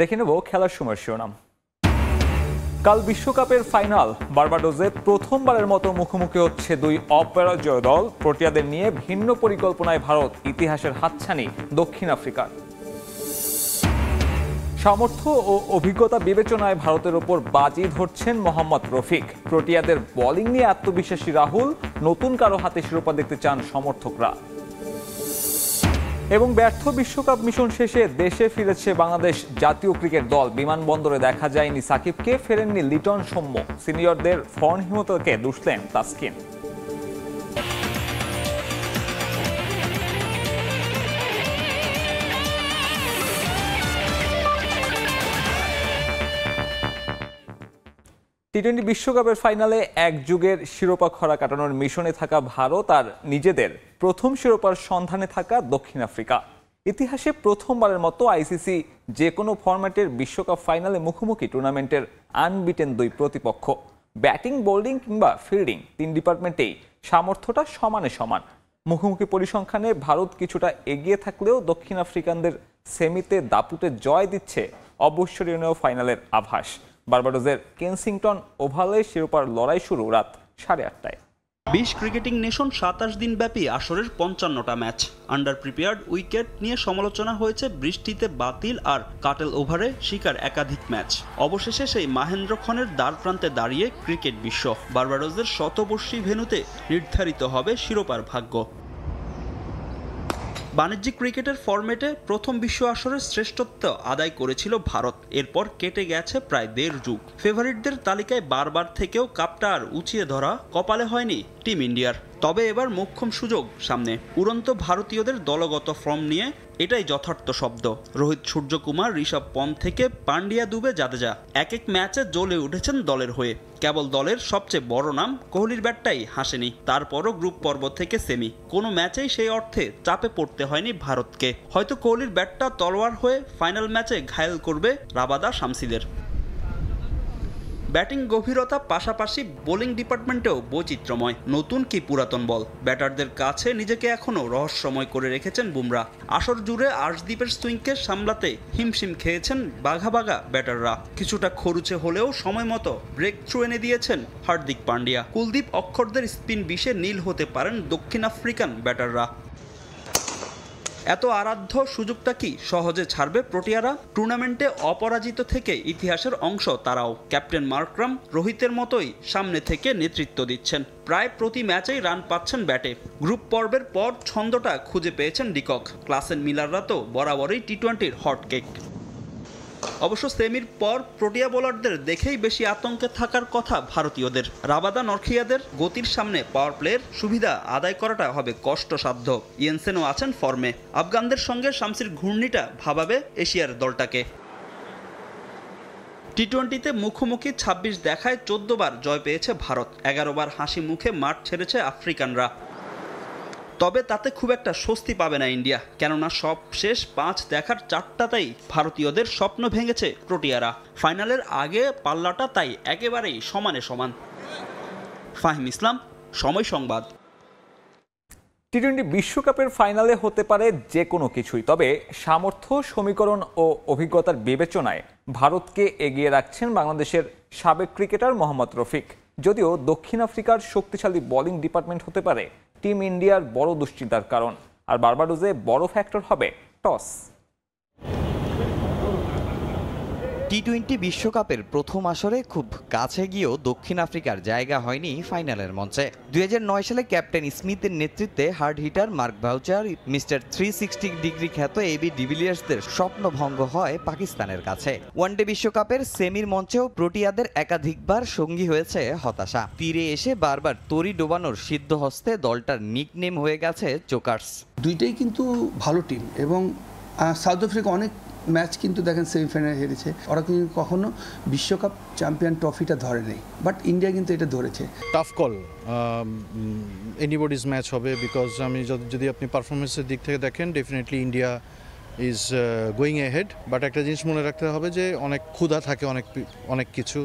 দেখে নেব খেলার সময় শিরোনাম কাল বিশ্বকাপের ফাইনাল বার্বাডোজে প্রথমবারের মতো মুখোমুখি হচ্ছে দুই অপরাজয় দল প্রোটিয়াদের নিয়ে ভিন্ন পরিকল্পনায় ভারত ইতিহাসের হাতছানি দক্ষিণ আফ্রিকার সামর্থ্য ও অভিজ্ঞতা বিবেচনায় ভারতের ওপর বাজি ধরছেন মোহাম্মদ রফিক প্রোটিয়াদের বলিং নিয়ে আত্মবিশ্বাসী রাহুল নতুন কারো হাতে শিরোপা দেখতে চান সমর্থকরা এবং ব্যর্থ বিশ্বকাপ মিশন শেষে দেশে ফিরেছে বাংলাদেশ জাতীয় ক্রিকেট দল বিমানবন্দরে দেখা যায়নি সাকিবকে ফেরেননি লিটন সৌম্য সিনিয়রদের ফর্নহীনতাকে দুষলেন তাসকিন টি টোয়েন্টি বিশ্বকাপের ফাইনালে এক যুগের শিরোপা খরা কাটানোর মিশনে থাকা ভারত আর নিজেদের প্রথম শিরোপার সন্ধানে থাকা দক্ষিণ আফ্রিকা ইতিহাসে প্রথমবারের মতো আইসিসি যে কোনো ফরম্যাটের বিশ্বকাপ ফাইনালে মুখোমুখি টুর্নামেন্টের আনবিটেন দুই প্রতিপক্ষ ব্যাটিং বোলিং কিংবা ফিল্ডিং তিন ডিপার্টমেন্টেই সামর্থ্যটা সমানে সমান মুখোমুখি পরিসংখ্যানে ভারত কিছুটা এগিয়ে থাকলেও দক্ষিণ আফ্রিকানদের সেমিতে দাপুটে জয় দিচ্ছে অবশ্যরীয় ফাইনালের আভাস বার্বাডোজের কেনসিংটন ওভালে শিরোপার লড়াই শুরু রাত সাড়ে আটটায় বিশ ক্রিকেটিং নেশন সাতাশ দিন ব্যাপী আসরের পঞ্চান্নটা ম্যাচ আন্ডার প্রিপেয়ার্ড উইকেট নিয়ে সমালোচনা হয়েছে বৃষ্টিতে বাতিল আর কাটেল ওভারে শিকার একাধিক ম্যাচ অবশেষে সেই মাহেন্দ্র খনের দ্বার প্রান্তে দাঁড়িয়ে ক্রিকেট বিশ্ব বার্বাডোজের শতবর্ষী ভেনুতে নির্ধারিত হবে শিরোপার ভাগ্য বাণিজ্যিক ক্রিকেটের ফরম্যাটে প্রথম বিশ্ব আসরের শ্রেষ্ঠত্ব আদায় করেছিল ভারত এরপর কেটে গেছে প্রায় দেড় যুগ ফেভারিটদের তালিকায় বারবার থেকেও কাপটা আর উঁচিয়ে ধরা কপালে হয়নি টিম ইন্ডিয়ার তবে এবার মোক্ষম সুযোগ সামনে উড়ন্ত ভারতীয়দের দলগত ফর্ম নিয়ে এটাই যথার্থ শব্দ রোহিত সূর্যকুমার ঋষভ পন্থ থেকে পান্ডিয়া দুবে জাদেজা এক এক ম্যাচে জ্বলে উঠেছেন দলের হয়ে কেবল দলের সবচেয়ে বড় নাম কোহলির ব্যাটটাই হাসেনি তারপরও গ্রুপ পর্ব থেকে সেমি কোনো ম্যাচেই সেই অর্থে চাপে পড়তে হয়নি ভারতকে হয়তো কোহলির ব্যাটটা তলোয়ার হয়ে ফাইনাল ম্যাচে ঘায়েল করবে রাবাদা শামসিদের ব্যাটিং গভীরতা পাশাপাশি বোলিং ডিপার্টমেন্টেও বৈচিত্র্যময় নতুন কি পুরাতন বল ব্যাটারদের কাছে নিজেকে এখনও রহস্যময় করে রেখেছেন বুমরা আসর জুড়ে আর্শদীপের সুইংকে সামলাতে হিমশিম খেয়েছেন বাঘা বাঘা ব্যাটাররা কিছুটা খরুচে হলেও সময় মতো ব্রেক থ্রু এনে দিয়েছেন হার্দিক পান্ডিয়া কুলদীপ অক্ষরদের স্পিন বিষে নীল হতে পারেন দক্ষিণ আফ্রিকান ব্যাটাররা এত আরাধ্য সুযোগটা কি সহজে ছাড়বে প্রোটিয়ারা টুর্নামেন্টে অপরাজিত থেকে ইতিহাসের অংশ তারাও ক্যাপ্টেন মার্করাম রোহিতের মতোই সামনে থেকে নেতৃত্ব দিচ্ছেন প্রায় প্রতি ম্যাচেই রান পাচ্ছেন ব্যাটে গ্রুপ পর্বের পর ছন্দটা খুঁজে পেয়েছেন ডিকক ক্লাসের মিলাররা তো বরাবরই টি টোয়েন্টির হট কেক অবশ্য সেমির পর প্রোটিয়া বোলারদের দেখেই বেশি আতঙ্কে থাকার কথা ভারতীয়দের রাবাদা নরখিয়াদের গতির সামনে পাওয়ার প্লের সুবিধা আদায় করাটা হবে কষ্টসাধ্য ইয়েনসেনও আছেন ফর্মে আফগানদের সঙ্গে শামসির ঘূর্ণিটা ভাবাবে এশিয়ার দলটাকে টি টোয়েন্টিতে মুখোমুখি ছাব্বিশ দেখায় চোদ্দ বার জয় পেয়েছে ভারত এগারো বার হাসি মুখে মাঠ ছেড়েছে আফ্রিকানরা তবে তাতে খুব একটা স্বস্তি পাবে না ইন্ডিয়া কেননা সব শেষ পাঁচ দেখার চারটাতেই ভারতীয়দের স্বপ্ন ভেঙেছে প্রোটিয়ারা ফাইনালের আগে পাল্লাটা তাই একেবারেই সমানে সমান ফাহিম ইসলাম সময় সংবাদ টি টোয়েন্টি বিশ্বকাপের ফাইনালে হতে পারে যে কোনো কিছুই তবে সামর্থ্য সমীকরণ ও অভিজ্ঞতার বিবেচনায় ভারতকে এগিয়ে রাখছেন বাংলাদেশের সাবেক ক্রিকেটার মোহাম্মদ রফিক যদিও দক্ষিণ আফ্রিকার শক্তিশালী বোলিং ডিপার্টমেন্ট হতে পারে টিম ইন্ডিয়ার বড় দুশ্চিন্তার কারণ আর বার্বাডোজে বড় ফ্যাক্টর হবে টস টি টোয়েন্টি বিশ্বকাপের প্রথম আসরে খুব কাছে গিয়েও দক্ষিণ আফ্রিকার জায়গা হয়নি ফাইনালের মঞ্চে দুই সালে ক্যাপ্টেন স্মিথের নেতৃত্বে hard hitter Mark Boucher Mister three sixty degree খ্যাত এবি ডিভিলিয়ার্সদের স্বপ্নভঙ্গ হয় পাকিস্তানের কাছে ওয়ানডে বিশ্বকাপের সেমির মঞ্চেও প্রোটিয়াদের একাধিকবার সঙ্গী হয়েছে হতাশা তীরে এসে বারবার তরি ডোবানোর সিদ্ধ হস্তে দলটার নিকনেম হয়ে গেছে চোকার্স দুইটাই কিন্তু ভালো টিম এবং সাউথ আফ্রিকা অনেক ম্যাচ কিন্তু দেখেন সেমিফাইনালে হেরেছে ওরা কিন্তু কখনো বিশ্বকাপ চ্যাম্পিয়ন ট্রফিটা ধরে নেই বাট ইন্ডিয়া কিন্তু এটা ধরেছে টাফ কল এনিবডিজ ম্যাচ হবে বিকজ আমি যদি আপনি পারফরমেন্সের দিক থেকে দেখেন definitely India is going ahead but একটা জিনিস মনে রাখতে হবে যে অনেক ক্ষুধা থাকে অনেক অনেক কিছু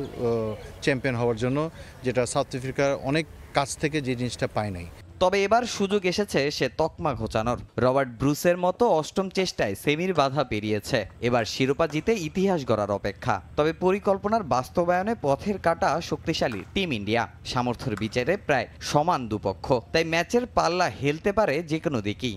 চ্যাম্পিয়ন uh, হওয়ার জন্য যেটা সাউথ আফ্রিকার অনেক কাছ থেকে যে জিনিসটা পায় নাই তবে এবার সুযোগ এসেছে সে তকমা ঘোচানোর রবার্ট ব্রুসের মতো অষ্টম চেষ্টায় সেমির বাধা পেরিয়েছে এবার শিরোপা জিতে ইতিহাস গড়ার অপেক্ষা তবে পরিকল্পনার বাস্তবায়নে পথের কাটা শক্তিশালী টিম ইন্ডিয়া সামর্থ্যের বিচারে প্রায় সমান দুপক্ষ তাই ম্যাচের পাল্লা হেলতে পারে যে কোনো দিকেই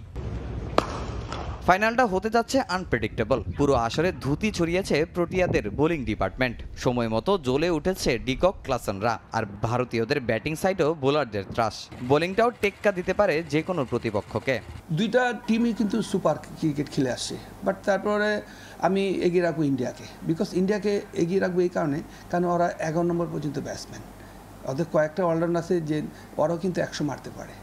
ফাইনালটা হতে যাচ্ছে আনপ্রেডিক্টেবল পুরো আসরে ধুতি ছড়িয়েছে প্রোটিয়াদের বোলিং ডিপার্টমেন্ট সময় মতো জ্বলে উঠেছে ডিকক ক্লাসনরা আর ভারতীয়দের ব্যাটিং সাইডও বোলারদের ত্রাস বোলিংটাও টেক্কা দিতে পারে যে কোনো প্রতিপক্ষকে দুইটা টিমই কিন্তু সুপার ক্রিকেট খেলে আসছে বাট তারপরে আমি এগিয়ে রাখবো ইন্ডিয়াকে বিকজ ইন্ডিয়াকে এগিয়ে রাখবো এই কারণে কারণ ওরা এগারো নম্বর পর্যন্ত ব্যাটসম্যান ওদের কয়েকটা অলরাউন্ড আছে যে ওরাও কিন্তু একশো মারতে পারে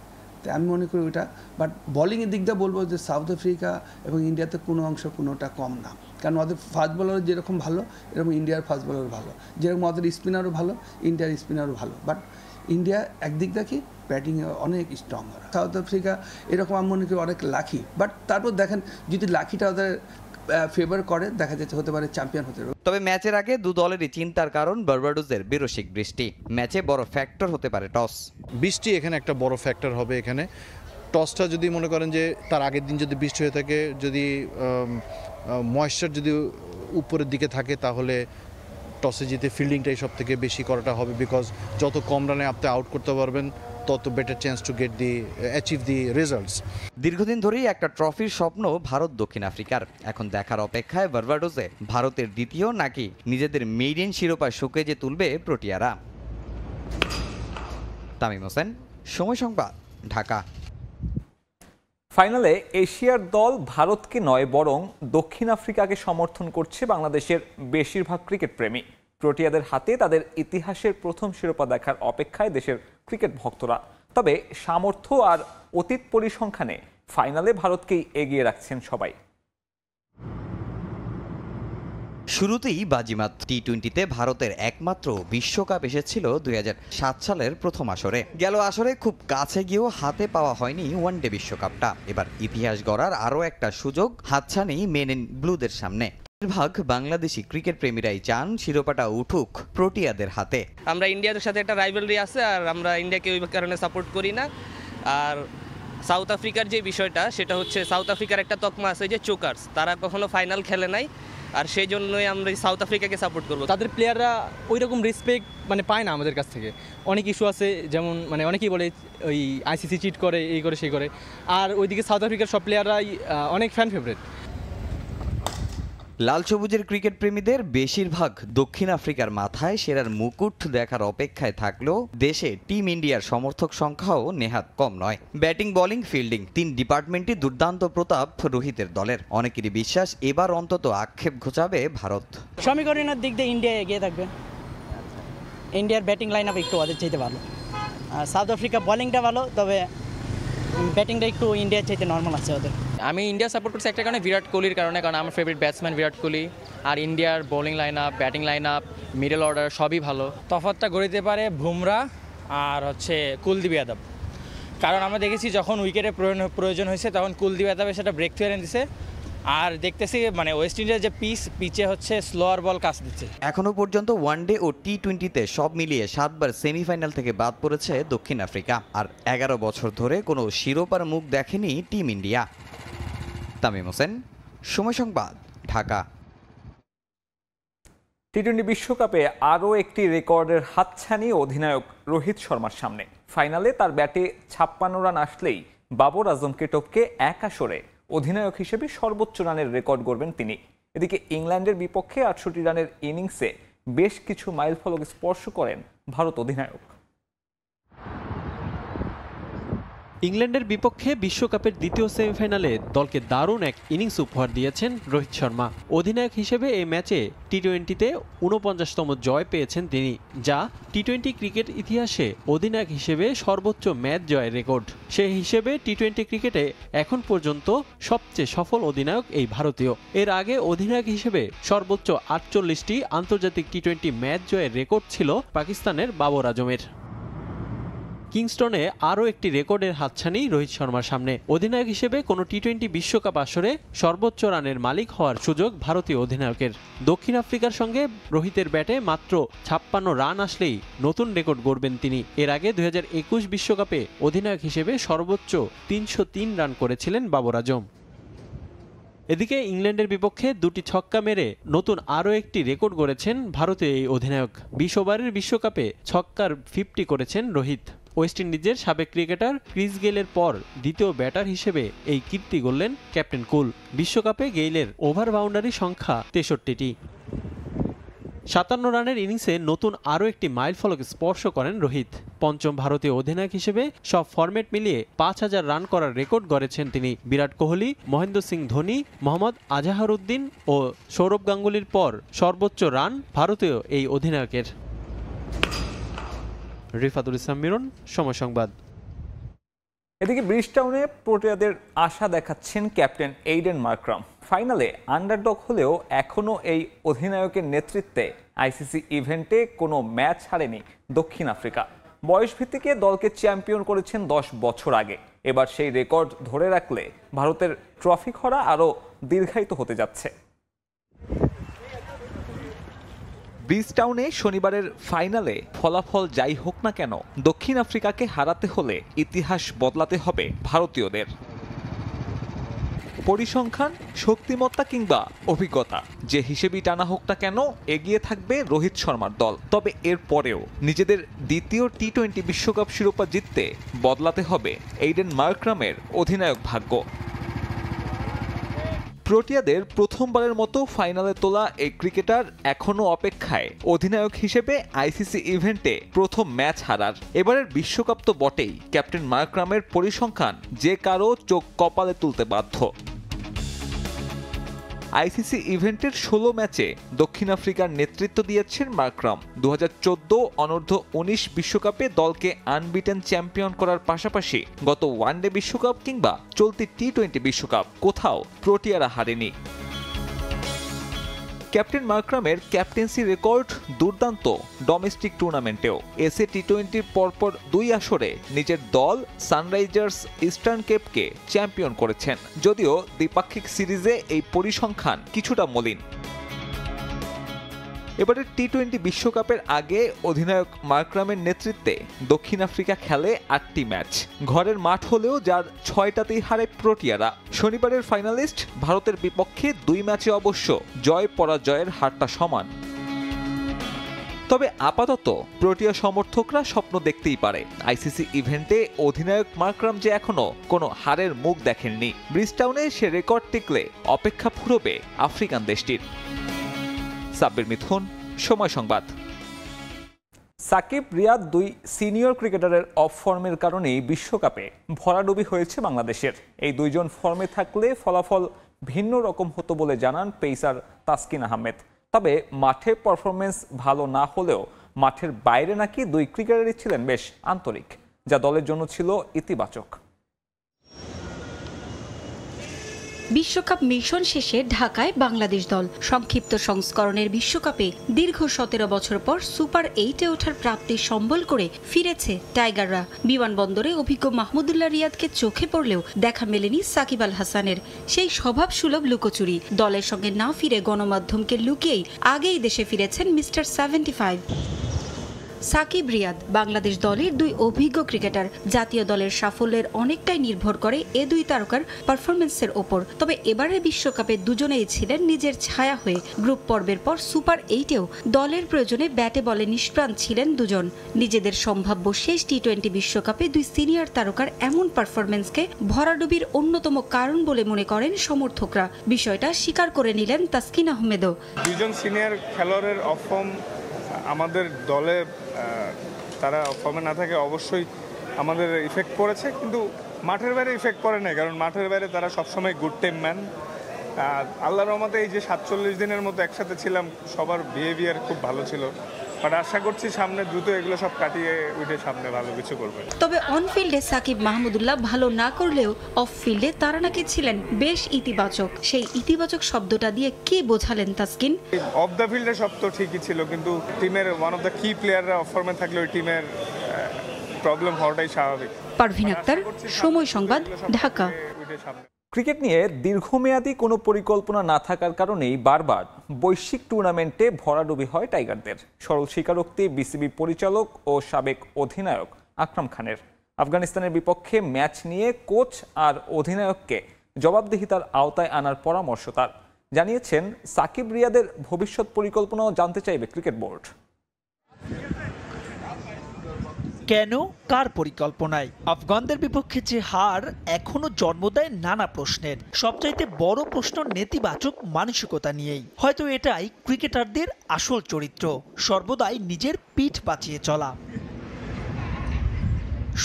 আমি মনে করি ওইটা বাট বলিংয়ের দিক দিয়ে বলবো যে সাউথ আফ্রিকা এবং ইন্ডিয়াতে কোনো অংশ কোনোটা কম না কারণ ওদের ফাস্ট বলার যেরকম ভালো এরকম ইন্ডিয়ার ফাস্ট বলার ভালো যেরকম ওদের স্পিনারও ভালো ইন্ডিয়ার স্পিনারও ভালো বাট ইন্ডিয়া একদিক দেখি ব্যাটিংয়ে অনেক স্ট্রং সাউথ আফ্রিকা এরকম আমি মনে করি অনেক লাখি বাট তারপর দেখেন যদি লাখিটা ওদের ফেভার করে দেখা যেতে হতে পারে চ্যাম্পিয়ন হতে পারে তবে ম্যাচের আগে দু দলেরই চিন্তার কারণ বার্বাডোসের বিরসিক বৃষ্টি ম্যাচে বড় ফ্যাক্টর হতে পারে টস বৃষ্টি এখানে একটা বড় ফ্যাক্টর হবে এখানে টসটা যদি মনে করেন যে তার আগের দিন যদি বৃষ্টি হয়ে থাকে যদি ময়েশ্চার যদি উপরের দিকে থাকে তাহলে টসে জিতে ফিল্ডিংটাই সব থেকে বেশি করাটা হবে বিকজ যত কম রানে আপনি আউট করতে পারবেন তত better chance to get the achieve the results দীর্ঘদিন ধরেই একটা ট্রফির স্বপ্ন ভারত দক্ষিণ আফ্রিকার এখন দেখার অপেক্ষায় বারবাডোসে ভারতের দ্বিতীয় নাকি নিজেদের মেইডেন শিরোপা যে তুলবে প্রোটিয়ারা তামিম হোসেন সময় সংবাদ ঢাকা ফাইনালে এশিয়ার দল ভারতকে নয় বরং দক্ষিণ আফ্রিকাকে সমর্থন করছে বাংলাদেশের বেশিরভাগ ক্রিকেট প্রেমী প্রোটিয়াদের হাতে তাদের ইতিহাসের প্রথম শিরোপা দেখার অপেক্ষায় দেশের ক্রিকেট ভক্তরা তবে সামর্থ্য আর অতীত পরিসংখ্যানে ফাইনালে ভারতকেই এগিয়ে রাখছেন সবাই শুরুতেই বাজিমাত টি টোয়েন্টিতে ভারতের একমাত্র বিশ্বকাপ এসেছিল দুই সালের প্রথম আসরে গেল আসরে খুব কাছে গিয়েও হাতে পাওয়া হয়নি ওয়ানডে বিশ্বকাপটা এবার ইতিহাস গড়ার আরও একটা সুযোগ হাতছানি মেনে ব্লুদের সামনে ভাগ বাংলাদেশি ক্রিকেট প্রেমীরাই চান শিরোপাটা উঠুক প্রোটিয়াদের হাতে আমরা ইন্ডিয়াদের সাথে একটা রাইভেলরি আছে আর আমরা ইন্ডিয়াকে ওই কারণে সাপোর্ট করি না আর সাউথ আফ্রিকার যে বিষয়টা সেটা হচ্ছে সাউথ আফ্রিকার একটা তকমা আছে যে চোকার্স তারা কখনো ফাইনাল খেলে নাই আর সেই জন্যই আমরা সাউথ আফ্রিকাকে সাপোর্ট করবো তাদের প্লেয়াররা ওই রকম রেসপেক্ট মানে পায় না আমাদের কাছ থেকে অনেক ইস্যু আছে যেমন মানে অনেকেই বলে ওই আইসিসি চিট করে এই করে সেই করে আর ওইদিকে সাউথ আফ্রিকার সব প্লেয়াররাই অনেক ফ্যান ফেভারেট লাল সবুজের ক্রিকেট প্রেমীদের বেশিরভাগ দক্ষিণ আফ্রিকার মাথায় সেরার মুকুট দেখার অপেক্ষায় থাকলেও দেশে টিম ইন্ডিয়ার সমর্থক সংখ্যাও নেহাত কম নয় ব্যাটিং বোলিং ফিল্ডিং তিন ডিপার্টমেন্টই দুর্দান্ত প্রতাপ রোহিতের দলের অনেকেরই বিশ্বাস এবার অন্তত আক্ষেপ ঘোচাবে ভারত সমীকরণের দিক দিয়ে ইন্ডিয়া এগিয়ে থাকবে ইন্ডিয়ার ব্যাটিং লাইন আপ একটু ওদের চাইতে ভালো সাউথ আফ্রিকা বোলিংটা ভালো তবে ব্যাটিংটা একটু ইন্ডিয়ার চাইতে নর্মাল আছে ওদের আমি ইন্ডিয়া সাপোর্ট করছি একটা কারণে বিরাট কোহলির কারণে কারণ আমার ফেভারিট ব্যাটসম্যান বিরাট কোহলি আর ইন্ডিয়ার bowling line up batting line up middle order সবই ভালো তফাতটা গড়িতে পারে বুমরা আর হচ্ছে কুলদীপ যাদব কারণ আমরা দেখেছি যখন উইকেটে প্রয়োজন হয়েছে তখন কুলদীপ যাদবের সেটা ব্রেক থ্রু এনে দিছে আর দেখতেছি মানে ওয়েস্ট ইন্ডিজের যে পিচ পিচে হচ্ছে স্লোয়ার বল কাজ দিচ্ছে এখনও পর্যন্ত ওয়ানডে ও টি টোয়েন্টিতে সব মিলিয়ে সাতবার সেমিফাইনাল থেকে বাদ পড়েছে দক্ষিণ আফ্রিকা আর এগারো বছর ধরে কোনো শিরোপার মুখ দেখেনি টিম ইন্ডিয়া তামিম হোসেন সময় সংবাদ ঢাকা টি টোয়েন্টি বিশ্বকাপে আরও একটি রেকর্ডের হাতছানি অধিনায়ক রোহিত শর্মার সামনে ফাইনালে তার ব্যাটে ছাপ্পান্ন রান আসলেই বাবর আজমকে টপকে এক আসরে অধিনায়ক হিসেবে সর্বোচ্চ রানের রেকর্ড গড়বেন তিনি এদিকে ইংল্যান্ডের বিপক্ষে আটষট্টি রানের ইনিংসে বেশ কিছু মাইলফলক স্পর্শ করেন ভারত অধিনায়ক ইংল্যান্ডের বিপক্ষে বিশ্বকাপের দ্বিতীয় সেমিফাইনালে দলকে দারুণ এক ইনিংস উপহার দিয়েছেন রোহিত শর্মা অধিনায়ক হিসেবে এই ম্যাচে টি টোয়েন্টিতে উনপঞ্চাশতম জয় পেয়েছেন তিনি যা টি টোয়েন্টি ক্রিকেট ইতিহাসে অধিনায়ক হিসেবে সর্বোচ্চ ম্যাচ জয়ের রেকর্ড সেই হিসেবে টি টোয়েন্টি ক্রিকেটে এখন পর্যন্ত সবচেয়ে সফল অধিনায়ক এই ভারতীয় এর আগে অধিনায়ক হিসেবে সর্বোচ্চ আটচল্লিশটি আন্তর্জাতিক টি টোয়েন্টি ম্যাচ জয়ের রেকর্ড ছিল পাকিস্তানের বাবর আজমের কিংস্টনে আরও একটি রেকর্ডের হাতছানি রোহিত শর্মার সামনে অধিনায়ক হিসেবে কোনো টি টোয়েন্টি বিশ্বকাপ আসরে সর্বোচ্চ রানের মালিক হওয়ার সুযোগ ভারতীয় অধিনায়কের দক্ষিণ আফ্রিকার সঙ্গে রোহিতের ব্যাটে মাত্র ছাপ্পান্ন রান আসলেই নতুন রেকর্ড গড়বেন তিনি এর আগে একুশ বিশ্বকাপে অধিনায়ক হিসেবে সর্বোচ্চ তিনশো রান করেছিলেন বাবর আজম এদিকে ইংল্যান্ডের বিপক্ষে দুটি ছক্কা মেরে নতুন আরও একটি রেকর্ড গড়েছেন ভারতীয় এই অধিনায়ক বিশ ওভারের বিশ্বকাপে ছক্কার ফিফটি করেছেন রোহিত ওয়েস্ট ইন্ডিজের সাবেক ক্রিকেটার ক্রিস গেলের পর দ্বিতীয় ব্যাটার হিসেবে এই কীর্তি গড়লেন ক্যাপ্টেন কুল বিশ্বকাপে গেইলের ওভার বাউন্ডারি সংখ্যা তেষট্টিটি সাতান্ন রানের ইনিংসে নতুন আরও একটি মাইল ফলক স্পর্শ করেন রোহিত পঞ্চম ভারতীয় অধিনায়ক হিসেবে সব ফরম্যাট মিলিয়ে পাঁচ হাজার রান করার রেকর্ড গড়েছেন তিনি বিরাট কোহলি মহেন্দ্র সিং ধোনি মোহাম্মদ আজাহারুদ্দিন ও সৌরভ গাঙ্গুলির পর সর্বোচ্চ রান ভারতীয় এই অধিনায়কের রিফাতুল ইসলাম মিরন সময় সংবাদ এদিকে ব্রিজটাউনে প্রোটিয়াদের আশা দেখাচ্ছেন ক্যাপ্টেন এইডেন মার্ক্রাম ফাইনালে আন্ডারডগ হলেও এখনও এই অধিনায়কের নেতৃত্বে আইসিসি ইভেন্টে কোনো ম্যাচ হারেনি দক্ষিণ আফ্রিকা বয়স ভিত্তিকে দলকে চ্যাম্পিয়ন করেছেন দশ বছর আগে এবার সেই রেকর্ড ধরে রাখলে ভারতের ট্রফি খরা আরও দীর্ঘায়িত হতে যাচ্ছে ব্রিজটাউনে শনিবারের ফাইনালে ফলাফল যাই হোক না কেন দক্ষিণ আফ্রিকাকে হারাতে হলে ইতিহাস বদলাতে হবে ভারতীয়দের পরিসংখ্যান শক্তিমত্তা কিংবা অভিজ্ঞতা যে হিসেবেই টানা হোক না কেন এগিয়ে থাকবে রোহিত শর্মার দল তবে এর পরেও নিজেদের দ্বিতীয় টি টোয়েন্টি বিশ্বকাপ শিরোপা জিততে বদলাতে হবে এইডেন মার্ক্রামের অধিনায়ক ভাগ্য প্রোটিয়াদের প্রথমবারের মতো ফাইনালে তোলা এই ক্রিকেটার এখনও অপেক্ষায় অধিনায়ক হিসেবে আইসিসি ইভেন্টে প্রথম ম্যাচ হারার এবারের বিশ্বকাপ তো বটেই ক্যাপ্টেন মার্ক্রামের পরিসংখ্যান যে কারো চোখ কপালে তুলতে বাধ্য আইসিসি ইভেন্টের ষোলো ম্যাচে দক্ষিণ আফ্রিকার নেতৃত্ব দিয়েছেন মার্ক্রাম দু হাজার চোদ্দ অনূর্ধ্ব উনিশ বিশ্বকাপে দলকে আনবিটেন চ্যাম্পিয়ন করার পাশাপাশি গত ওয়ানডে বিশ্বকাপ কিংবা চলতি টি টোয়েন্টি বিশ্বকাপ কোথাও প্রোটিয়ারা হারেনি ক্যাপ্টেন মার্ক্রামের ক্যাপ্টেন্সি রেকর্ড দুর্দান্ত ডোমেস্টিক টুর্নামেন্টেও এসে টি টোয়েন্টির পরপর দুই আসরে নিজের দল সানরাইজার্স ইস্টার্ন কেপকে চ্যাম্পিয়ন করেছেন যদিও দ্বিপাক্ষিক সিরিজে এই পরিসংখ্যান কিছুটা মলিন এবারের টি টোয়েন্টি বিশ্বকাপের আগে অধিনায়ক মার্করামের নেতৃত্বে দক্ষিণ আফ্রিকা খেলে আটটি ম্যাচ ঘরের মাঠ হলেও যার ছয়টাতেই হারে প্রোটিয়ারা শনিবারের ফাইনালিস্ট ভারতের বিপক্ষে দুই ম্যাচে অবশ্য জয় পরাজয়ের হারটা সমান তবে আপাতত প্রোটিয়া সমর্থকরা স্বপ্ন দেখতেই পারে আইসিসি ইভেন্টে অধিনায়ক মার্করাম যে এখনও কোনো হারের মুখ দেখেননি ব্রিজটাউনে সে রেকর্ড টিকলে অপেক্ষা ফুরবে আফ্রিকান দেশটির সাব্বির মিথুন সময় সংবাদ সাকিব রিয়াদ দুই সিনিয়র ক্রিকেটারের অফ ফর্মের কারণেই বিশ্বকাপে ভরাডুবি হয়েছে বাংলাদেশের এই দুইজন ফর্মে থাকলে ফলাফল ভিন্ন রকম হতো বলে জানান পেইসার তাসকিন আহমেদ তবে মাঠে পারফরমেন্স ভালো না হলেও মাঠের বাইরে নাকি দুই ক্রিকেটারই ছিলেন বেশ আন্তরিক যা দলের জন্য ছিল ইতিবাচক বিশ্বকাপ মিশন শেষে ঢাকায় বাংলাদেশ দল সংক্ষিপ্ত সংস্করণের বিশ্বকাপে দীর্ঘ সতেরো বছর পর সুপার এইটে ওঠার প্রাপ্তি সম্বল করে ফিরেছে টাইগাররা বিমানবন্দরে অভিজ্ঞ মাহমুদুল্লাহ রিয়াদকে চোখে পড়লেও দেখা মেলেনি সাকিব আল হাসানের সেই স্বভাব সুলভ লুকোচুরি দলের সঙ্গে না ফিরে গণমাধ্যমকে লুকিয়েই আগেই দেশে ফিরেছেন Mister seventy five Sakib Riyad Bangladesh দলের দুই অভিজ্ঞ ক্রিকেটার জাতীয় দলের সাফল্যের অনেকটাই নির্ভর করে এ দুই তারকার পারফরমেন্সের ওপর তবে এবারের বিশ্বকাপে দুজনেই ছিলেন নিজের ছায়া হয়ে গ্রুপ পর্বের পর সুপার এইটেও দলের প্রয়োজনে ব্যাটে বলে নিষ্প্রাণ ছিলেন দুজন নিজেদের সম্ভাব্য শেষ টি টোয়েন্টি বিশ্বকাপে দুই সিনিয়র তারকার এমন পারফরমেন্সকে ভরাডুবির অন্যতম কারণ বলে মনে করেন সমর্থকরা বিষয়টা স্বীকার করে নিলেন তাসকিন আহমেদও দুজন সিনিয়র খেলোয়াড়ের অফম আমাদের দলে তারা ফর্মে না থাকে অবশ্যই আমাদের ইফেক্ট পড়েছে কিন্তু মাঠের বাইরে ইফেক্ট করে নাই কারণ মাঠের বাইরে তারা সবসময় গুড টেম ম্যান আল্লাহর রহমতে এই যে সাতচল্লিশ দিনের মতো একসাথে ছিলাম সবার বিহেভিয়ার খুব ভালো ছিল আশা করছি সামনে দ্রুত এগুলো সব কাটিয়ে উঠে সামনে ভালো কিছু করবে তবে অন ফিল্ডে সাকিব মাহমুদুল্লাহ ভালো না করলেও অফ ফিল্ডে তারা নাকি ছিলেন বেশ ইতিবাচক সেই ইতিবাচক শব্দটা দিয়ে কে বোঝালেন তাসকিন অফ দ্য ফিল্ডে সব তো ঠিকই ছিল কিন্তু টিমের ওয়ান অফ দ্য কি প্লেয়াররা অফ ফর্মে থাকলে ওই টিমের প্রবলেম হওয়াটাই স্বাভাবিক পারভিন আক্তার সময় সংবাদ ঢাকা ক্রিকেট নিয়ে দীর্ঘমেয়াদী কোনো পরিকল্পনা না থাকার কারণেই বারবার বৈশ্বিক টুর্নামেন্টে ভরাডুবি হয় টাইগারদের সরল স্বীকারোক্তি বিসিবি পরিচালক ও সাবেক অধিনায়ক আকরাম খানের আফগানিস্তানের বিপক্ষে ম্যাচ নিয়ে কোচ আর অধিনায়ককে জবাবদিহিতার আওতায় আনার পরামর্শ তার জানিয়েছেন সাকিব রিয়াদের ভবিষ্যৎ পরিকল্পনাও জানতে চাইবে ক্রিকেট বোর্ড কেন কার পরিকল্পনায় আফগানদের বিপক্ষে যে হার এখনো জন্ম দেয় নানা প্রশ্নের সবচাইতে বড় প্রশ্ন নেতিবাচক মানসিকতা নিয়েই হয়তো এটাই ক্রিকেটারদের আসল চরিত্র সর্বদাই নিজের পিঠ বাঁচিয়ে চলা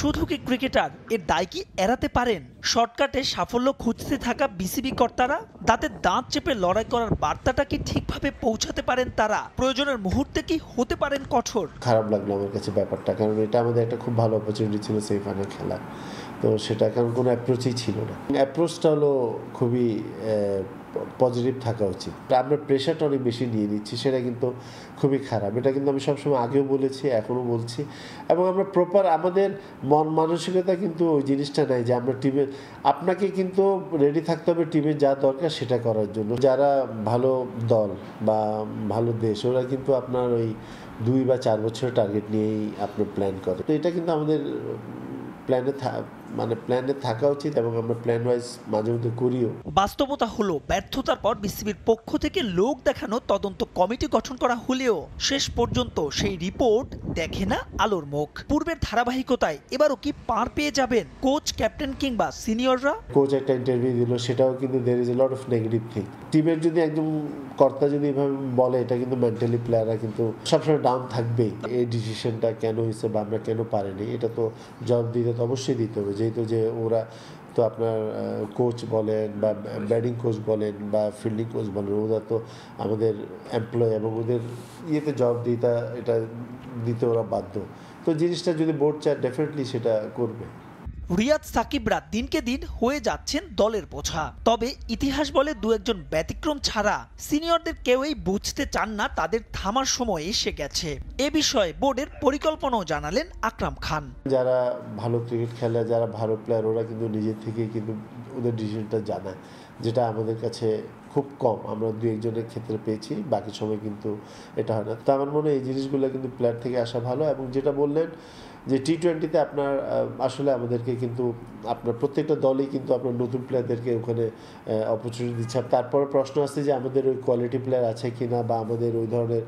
শুধু কি ক্রিকেটার এর দায় কি এড়াতে পারেন শর্টকাটে সাফল্য খুঁজতে থাকা বিসিবি কর্তারা দাঁতে দাঁত চেপে লড়াই করার বার্তাটা কি ঠিকভাবে পৌঁছাতে পারেন তারা প্রয়োজনের মুহূর্তে কি হতে পারেন কঠোর খারাপ লাগলো আমার কাছে ব্যাপারটা কারণ এটা আমাদের একটা খুব ভালো অপরচুনিটি ছিল ফাইনাল খেলা তো সেটা কারণ কোনো অ্যাপ্রোচই ছিল না অ্যাপ্রোচটা হলো খুবই পজিটিভ থাকা উচিত আমরা প্রেশারটা অনেক বেশি নিয়ে নিচ্ছি সেটা কিন্তু খুবই খারাপ এটা কিন্তু আমি সবসময় আগেও বলেছি এখনও বলছি এবং আমরা প্রপার আমাদের মন মানসিকতা কিন্তু ওই জিনিসটা নাই যে আমরা টিমে আপনাকে কিন্তু রেডি থাকতে হবে টিমের যা দরকার সেটা করার জন্য যারা ভালো দল বা ভালো দেশ ওরা কিন্তু আপনার ওই দুই বা চার বছরের টার্গেট নিয়েই আপনার প্ল্যান করে তো এটা কিন্তু আমাদের প্ল্যানে মানে প্ল্যানে থাকা উচিত এবং আমরা প্ল্যান ওয়াইজ মাঝে মধ্যে করিও বাস্তবতা হলো ব্যর্থতার পর বিসিবির পক্ষ থেকে লোক দেখানো তদন্ত কমিটি গঠন করা হলেও শেষ পর্যন্ত সেই রিপোর্ট দেখে না আলোর মুখ পূর্বের ধারাবাহিকতায় এবারও কি পার পেয়ে যাবেন কোচ ক্যাপ্টেন কিংবা সিনিয়ররা কোচ একটা ইন্টারভিউ দিল সেটাও কিন্তু there is lot of negative thing টিমের যদি একদম কর্তা যদি এভাবে বলে এটা কিন্তু মেন্টালি প্লেয়াররা কিন্তু সবসময় ডাউন থাকবেই এই ডিসিশনটা কেন হয়েছে বা আমরা কেন পারিনি এটা তো জবাব দিতে তো অবশ্যই দিতে হবে যে যেহেতু যে ওরা তো আপনার কোচ বলেন বা ব্যাটিং কোচ বলেন বা ফিল্ডিং কোচ বলেন ওরা তো আমাদের এমপ্লয় এবং ওদের ইয়েতে দিতে এটা দিতে ওরা বাধ্য তো জিনিসটা যদি বোর্ড চায় ডেফিনেটলি সেটা করবে রিয়াদ সাকিবরা দিনকে দিন হয়ে যাচ্ছেন দলের বোঝা তবে ইতিহাস বলে দু একজন ব্যতিক্রম ছাড়া সিনিয়রদের কেউই বুঝতে চান না তাদের থামার সময় এসে গেছে এ বিষয়ে বোর্ডের পরিকল্পনাও জানালেন আকরাম খান যারা ভালো ক্রিকেট খেলে যারা ভালো প্লেয়ার ওরা কিন্তু নিজের থেকে কিন্তু ওদের ডিসিশনটা জানায় যেটা আমাদের কাছে খুব কম আমরা দু একজনের ক্ষেত্রে পেয়েছি বাকি সময় কিন্তু এটা হয় না তো আমার মনে হয় এই জিনিসগুলো কিন্তু প্লেয়ার থেকে আসা ভালো এবং যেটা বললেন যে টি টোয়েন্টিতে আপনার আসলে আমাদেরকে কিন্তু আপনার প্রত্যেকটা দলই কিন্তু আপনার নতুন প্লেয়ারদেরকে ওখানে অপরচুনিটি দিচ্ছে তারপরে প্রশ্ন আসছে যে আমাদের ওই কোয়ালিটি প্লেয়ার আছে কি না বা আমাদের ওই ধরনের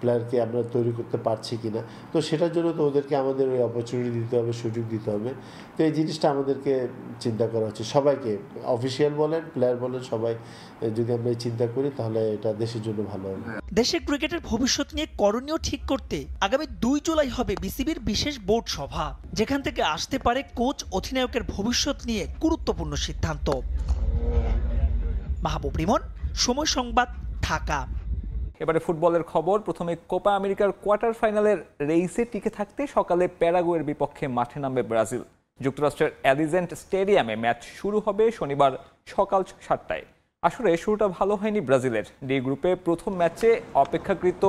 প্লেয়ারকে আমরা তৈরি করতে পারছি কি না তো সেটার জন্য তো ওদেরকে আমাদের ওই অপরচুনিটি দিতে হবে সুযোগ দিতে হবে তো এই জিনিসটা আমাদেরকে চিন্তা করা হচ্ছে সবাইকে অফিসিয়াল বলেন প্লেয়ার বলেন সবাই যদি আমরা চিন্তা করি তাহলে এটা দেশের জন্য ভালো হবে দেশের ক্রিকেটের ভবিষ্যৎ নিয়ে করণীয় ঠিক করতে আগামী দুই জুলাই হবে বিসিবির বিশেষ বোর্ড সভা যেখান থেকে আসতে পারে কোচ অধিনায়কের ভবিষ্যৎ নিয়ে গুরুত্বপূর্ণ সিদ্ধান্ত মাহবুব রিমন সময় সংবাদ ঢাকা এবারে ফুটবলের খবর প্রথমে কোপা আমেরিকার কোয়ার্টার ফাইনালের রেইসে টিকে থাকতে সকালে প্যারাগুয়ের বিপক্ষে মাঠে নামবে ব্রাজিল যুক্তরাষ্ট্রের অ্যালিজেন্ট স্টেডিয়ামে ম্যাচ শুরু হবে শনিবার সকাল সাতটায় আসলে শুরুটা ভালো হয়নি ব্রাজিলের ডি গ্রুপে প্রথম ম্যাচে অপেক্ষাকৃত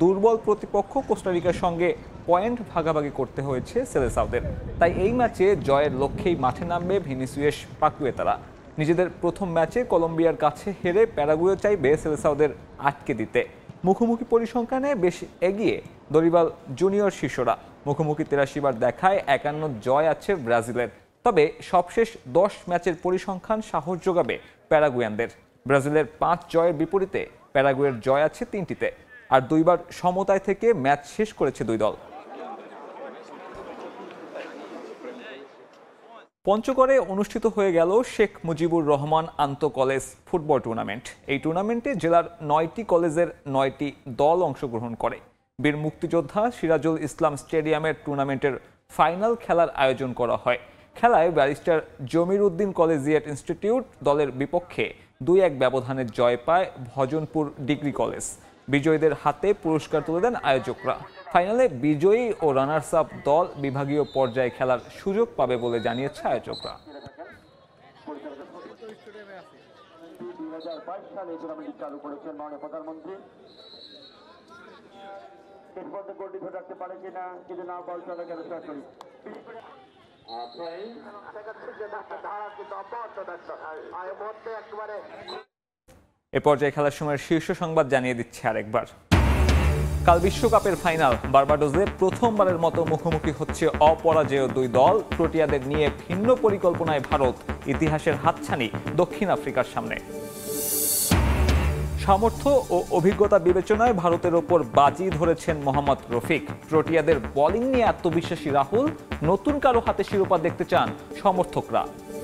দুর্বল প্রতিপক্ষ কোস্টারিকার সঙ্গে পয়েন্ট ভাগাভাগি করতে হয়েছে সেলেসাউদের তাই এই ম্যাচে জয়ের লক্ষ্যেই মাঠে নামবে ভিনিসুয়েস পাকুয়েতারা নিজেদের প্রথম ম্যাচে কলম্বিয়ার কাছে হেরে প্যারাগুয়ে চাইবে সেলেসাউদের আটকে দিতে মুখোমুখি পরিসংখ্যানে বেশ এগিয়ে দরিবাল জুনিয়র শিষ্যরা মুখোমুখি তিরাশি বার দেখায় একান্ন জয় আছে ব্রাজিলের তবে সবশেষ দশ ম্যাচের পরিসংখ্যান সাহস যোগাবে প্যারাগুয়ানদের ব্রাজিলের পাঁচ জয়ের বিপরীতে প্যারাগুয়ের জয় আছে তিনটিতে আর দুইবার সমতায় থেকে ম্যাচ শেষ করেছে দুই দল পঞ্চগড়ে অনুষ্ঠিত হয়ে গেল শেখ মুজিবুর রহমান আন্ত কলেজ ফুটবল টুর্নামেন্ট এই টুর্নামেন্টে জেলার নয়টি কলেজের নয়টি দল অংশগ্রহণ করে বীর মুক্তিযোদ্ধা সিরাজুল ইসলাম স্টেডিয়ামের টুর্নামেন্টের ফাইনাল খেলার আয়োজন করা হয় খেলায় ব্যারিস্টার জমির উদ্দিন কলেজিয়েট ইনস্টিটিউট দলের বিপক্ষে দুই এক ব্যবধানে জয় পায় ভজনপুর ডিগ্রি কলেজ বিজয়ীদের হাতে পুরস্কার তুলে দেন আয়োজকরা ফাইনালে বিজয়ী ও রানার্স আপ দল বিভাগীয় পর্যায়ে খেলার সুযোগ পাবে বলে জানিয়েছে আয়োজকরা সালে টুর্নামেন্টটি চালু করেছেন মাননীয় প্রধানমন্ত্রী গোল রাখতে পারে কিনা কিন্তু না বল চলে গেল আচ্ছা, এ পর্যায়ে খেলার সময়ের শীর্ষ সংবাদ জানিয়ে দিচ্ছে আরেকবার কাল বিশ্বকাপের ফাইনাল বার্বাডোজে প্রথমবারের মতো মুখোমুখি হচ্ছে অপরাজেয় দুই দল প্রোটিয়াদের নিয়ে ভিন্ন পরিকল্পনায় ভারত ইতিহাসের হাতছানি দক্ষিণ আফ্রিকার সামনে সামর্থ্য ও অভিজ্ঞতা বিবেচনায় ভারতের ওপর বাজি ধরেছেন মোহাম্মদ রফিক প্রোটিয়াদের বলিং নিয়ে আত্মবিশ্বাসী রাহুল নতুন কারো হাতে শিরোপা দেখতে চান সমর্থকরা